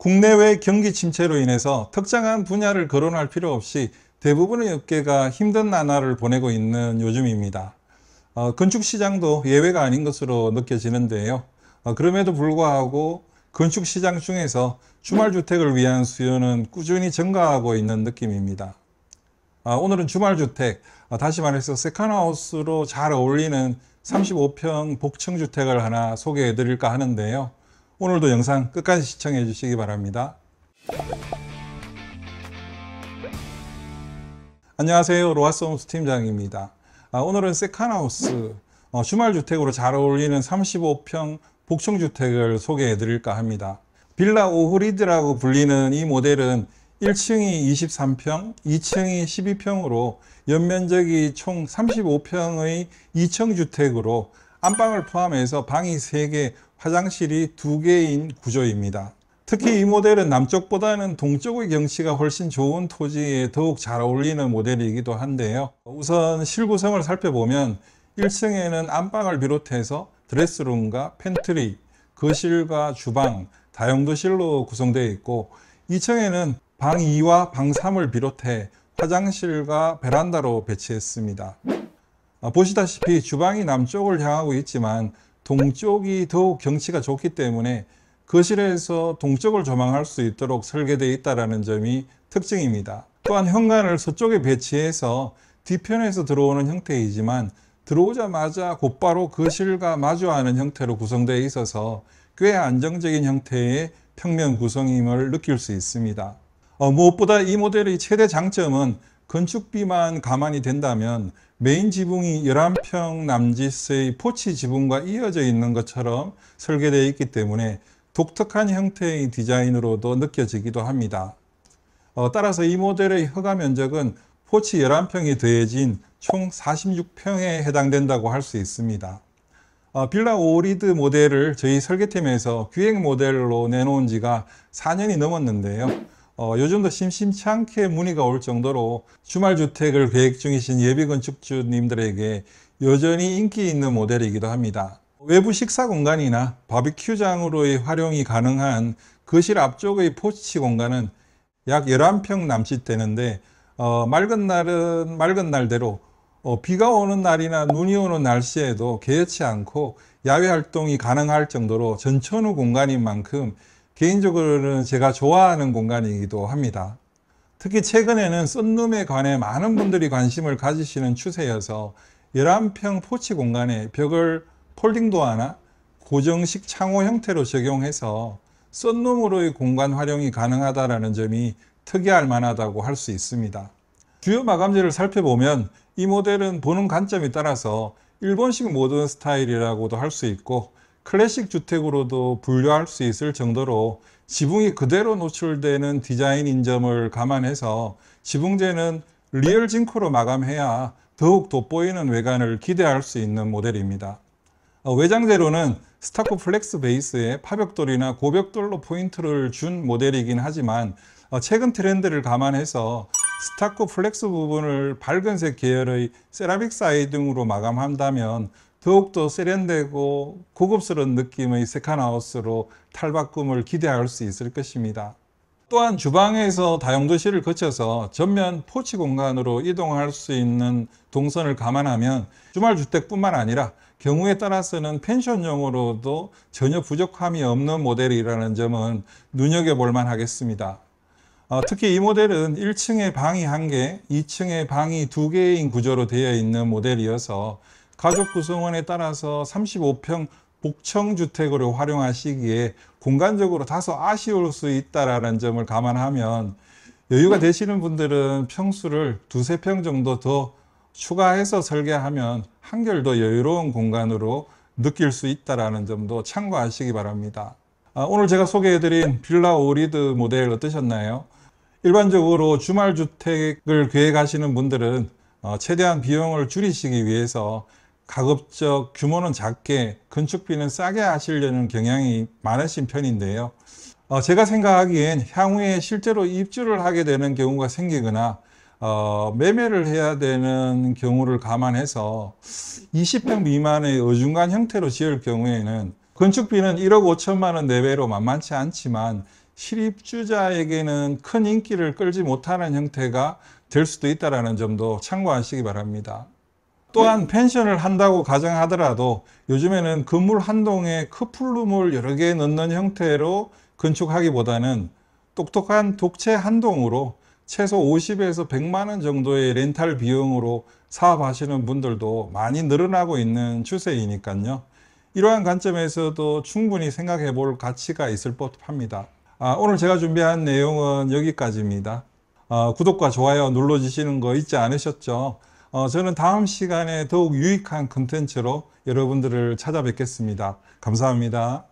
국내외 경기 침체로 인해서 특정한 분야를 거론할 필요 없이 대부분의 업계가 힘든 나날을 보내고 있는 요즘입니다. 어, 건축 시장도 예외가 아닌 것으로 느껴지는데요. 어, 그럼에도 불구하고 건축 시장 중에서 주말주택을 위한 수요는 꾸준히 증가하고 있는 느낌입니다. 어, 오늘은 주말주택, 어, 다시 말해서 세컨하우스로 잘 어울리는 35평 복층주택을 하나 소개해 드릴까 하는데요. 오늘도 영상 끝까지 시청해 주시기 바랍니다. 안녕하세요. 로아스홈스 팀장입니다. 아, 오늘은 세칸하우스 어, 주말주택으로 잘 어울리는 35평 복층주택을 소개해 드릴까 합니다. 빌라 오후리드라고 불리는 이 모델은 1층이 23평, 2층이 12평으로 연면적이 총 35평의 2층 주택으로 안방을 포함해서 방이 3개, 화장실이 두 개인 구조입니다. 특히 이 모델은 남쪽보다는 동쪽의 경치가 훨씬 좋은 토지에 더욱 잘 어울리는 모델이기도 한데요. 우선 실구성을 살펴보면 1층에는 안방을 비롯해서 드레스룸과 팬트리, 거실과 주방, 다용도실로 구성되어 있고 2층에는 방 2와 방 3을 비롯해 화장실과 베란다로 배치했습니다. 아, 보시다시피 주방이 남쪽을 향하고 있지만 동쪽이 더욱 경치가 좋기 때문에 거실에서 그 동쪽을 조망할 수 있도록 설계되어 있다는 점이 특징입니다. 또한 현관을 서쪽에 배치해서 뒤편에서 들어오는 형태이지만 들어오자마자 곧바로 거실과 그 마주하는 형태로 구성되어 있어서 꽤 안정적인 형태의 평면 구성임을 느낄 수 있습니다. 어, 무엇보다 이 모델의 최대 장점은 건축비만 감안이 된다면 메인 지붕이 11평 남짓의 포치 지붕과 이어져 있는 것처럼 설계되어 있기 때문에 독특한 형태의 디자인으로도 느껴지기도 합니다. 어, 따라서 이 모델의 허가 면적은 포치 11평이 더해진 총 46평에 해당된다고 할 수 있습니다. 어, 빌라 오리드 모델을 저희 설계팀에서 기획 모델로 내놓은 지가 4년이 넘었는데요. 어, 요즘도 심심치 않게 문의가 올 정도로 주말주택을 계획 중이신 예비건축주님들에게 여전히 인기 있는 모델이기도 합니다. 외부 식사 공간이나 바비큐장으로의 활용이 가능한 거실 앞쪽의 포치 공간은 약 11평 남짓 되는데 어, 맑은 날은 맑은 날대로 어, 비가 오는 날이나 눈이 오는 날씨에도 개의치 않고 야외 활동이 가능할 정도로 전천후 공간인 만큼 개인적으로는 제가 좋아하는 공간이기도 합니다. 특히 최근에는 썬룸에 관해 많은 분들이 관심을 가지시는 추세여서 11평 포치 공간에 벽을 폴딩도 하나 고정식 창호 형태로 적용해서 썬룸으로의 공간 활용이 가능하다는 점이 특이할 만하다고 할 수 있습니다. 주요 마감재를 살펴보면 이 모델은 보는 관점에 따라서 일본식 모던 스타일이라고도 할 수 있고 클래식 주택으로도 분류할 수 있을 정도로 지붕이 그대로 노출되는 디자인인 점을 감안해서 지붕재는 리얼 징크로 마감해야 더욱 돋보이는 외관을 기대할 수 있는 모델입니다. 어, 외장재로는 스타크 플렉스 베이스에 파벽돌이나 고벽돌로 포인트를 준 모델이긴 하지만 어, 최근 트렌드를 감안해서 스타크 플렉스 부분을 밝은색 계열의 세라믹 사이딩으로 마감한다면 더욱더 세련되고 고급스러운 느낌의 세칸하우스로 탈바꿈을 기대할 수 있을 것입니다. 또한 주방에서 다용도실을 거쳐서 전면 포치 공간으로 이동할 수 있는 동선을 감안하면 주말주택뿐만 아니라 경우에 따라서는 펜션용으로도 전혀 부족함이 없는 모델이라는 점은 눈여겨볼 만하겠습니다. 어, 특히 이 모델은 1층에 방이 1개, 2층에 방이 2개인 구조로 되어 있는 모델이어서 가족 구성원에 따라서 35평 복청주택으로 활용하시기에 공간적으로 다소 아쉬울 수 있다라는 점을 감안하면 여유가 네. 되시는 분들은 평수를 두세 평 정도 더 추가해서 설계하면 한결 더 여유로운 공간으로 느낄 수 있다라는 점도 참고하시기 바랍니다. 아, 오늘 제가 소개해드린 빌라 오리드 모델 어떠셨나요? 일반적으로 주말 주택을 계획하시는 분들은 어, 최대한 비용을 줄이시기 위해서 가급적 규모는 작게 건축비는 싸게 하시려는 경향이 많으신 편인데요. 어, 제가 생각하기엔 향후에 실제로 입주를 하게 되는 경우가 생기거나 어, 매매를 해야 되는 경우를 감안해서 20평 미만의 어중간 형태로 지을 경우에는 건축비는 1억 5천만 원 내외로 만만치 않지만 실입주자에게는 큰 인기를 끌지 못하는 형태가 될 수도 있다는 점도 참고하시기 바랍니다. 또한 펜션을 한다고 가정하더라도 요즘에는 건물 한 동에 커플룸을 여러 개 넣는 형태로 건축하기보다는 똑똑한 독채 한 동으로 최소 50에서 100만 원 정도의 렌탈 비용으로 사업하시는 분들도 많이 늘어나고 있는 추세이니까요. 이러한 관점에서도 충분히 생각해 볼 가치가 있을 법합니다. 아, 오늘 제가 준비한 내용은 여기까지입니다. 아, 구독과 좋아요 눌러주시는 거 잊지 않으셨죠? 어, 저는 다음 시간에 더욱 유익한 컨텐츠로 여러분들을 찾아뵙겠습니다. 감사합니다.